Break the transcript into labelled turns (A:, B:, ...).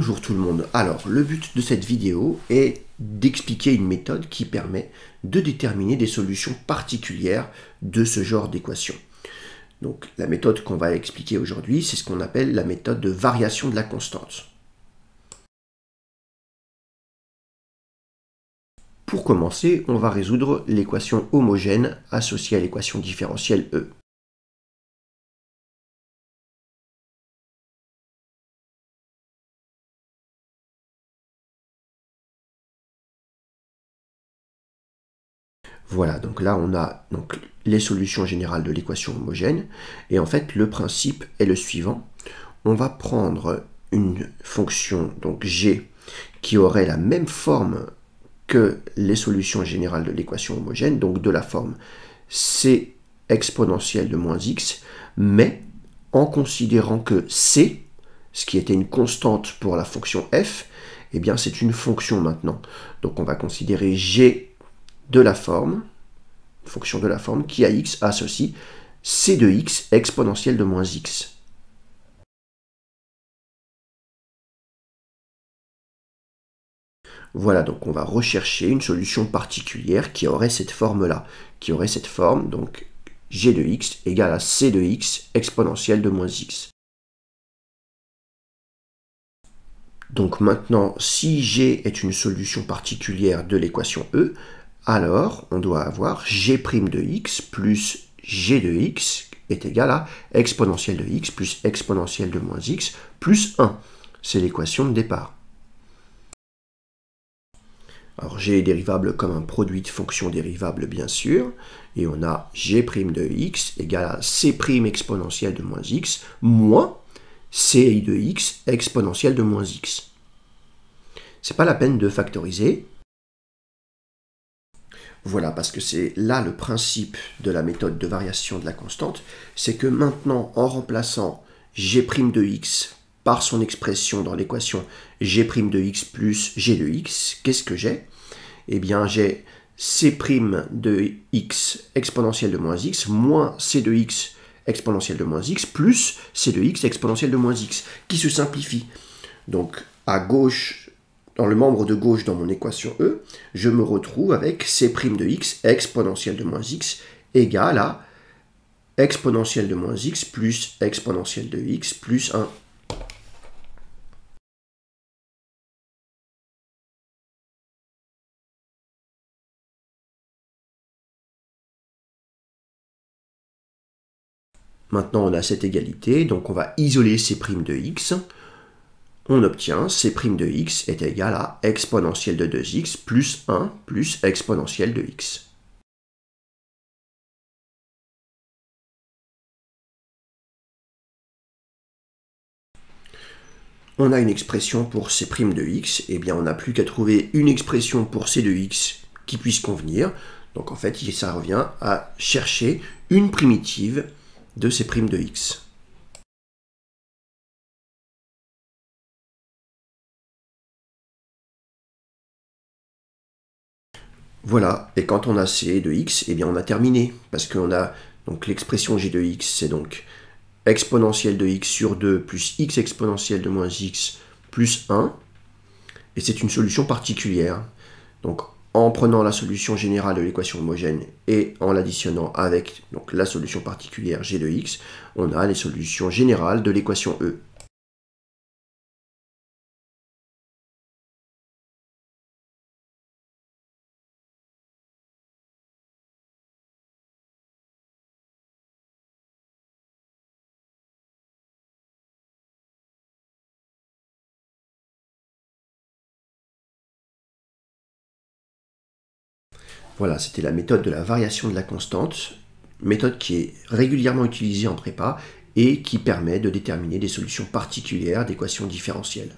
A: Bonjour tout le monde. Alors, le but de cette vidéo est d'expliquer une méthode qui permet de déterminer des solutions particulières de ce genre d'équation. Donc, la méthode qu'on va expliquer aujourd'hui, c'est ce qu'on appelle la méthode de variation de la constante.
B: Pour commencer, on va résoudre
C: l'équation homogène associée à l'équation différentielle E.
A: Voilà, donc là on a donc, les solutions générales de l'équation homogène. Et en fait, le principe est le suivant. On va prendre une fonction, donc g, qui aurait la même forme que les solutions générales de l'équation homogène, donc de la forme c exponentielle de moins x, mais en considérant que c, ce qui était une constante pour la fonction f, eh bien c'est une fonction maintenant. Donc on va considérer g de la forme, fonction de la forme qui a x associe c de x exponentielle de moins x. Voilà, donc on va rechercher une solution particulière qui aurait cette forme-là, qui aurait cette forme, donc g de x égale à c de x exponentielle
B: de moins x. Donc maintenant,
A: si g est une solution particulière de l'équation e, alors on doit avoir g' de x plus g de x est égal à exponentielle de x plus exponentielle de moins x plus 1. C'est l'équation de départ. Alors g est dérivable comme un produit de fonction dérivable, bien sûr, et on a g' de x égale à c' exponentielle de moins x moins ci de x exponentielle de moins x. C'est pas la peine de factoriser, voilà, parce que c'est là le principe de la méthode de variation de la constante, c'est que maintenant, en remplaçant g' de x par son expression dans l'équation g' de x plus g de x, qu'est-ce que j'ai Eh bien, j'ai c' de x exponentielle de moins x moins c de x exponentielle de moins x plus c de x exponentielle de moins x, qui se simplifie. Donc, à gauche, dans le membre de gauche dans mon équation E, je me retrouve avec C' de x exponentielle de moins x égale à exponentielle de moins x plus exponentielle de x plus 1.
B: Maintenant, on a cette égalité,
A: donc on va isoler C' de x on obtient C' de x est égal à exponentielle de 2x plus 1 plus exponentielle de x. On a une expression pour C' de x, et eh bien on n'a plus qu'à trouver une expression pour C de x qui puisse convenir. Donc en fait, ça revient à chercher une primitive de C' de x.
B: Voilà, et quand on a C de
A: x, eh bien on a terminé, parce qu'on a donc l'expression g de x, c'est donc exponentielle de x sur 2 plus x exponentielle de moins x plus 1, et c'est une solution particulière. Donc en prenant la solution générale de l'équation homogène et en l'additionnant avec donc, la solution particulière g de x, on a les solutions
B: générales de l'équation e. Voilà, c'était la méthode de la
A: variation de la constante, méthode qui est régulièrement utilisée en prépa et qui permet de déterminer des solutions particulières d'équations différentielles.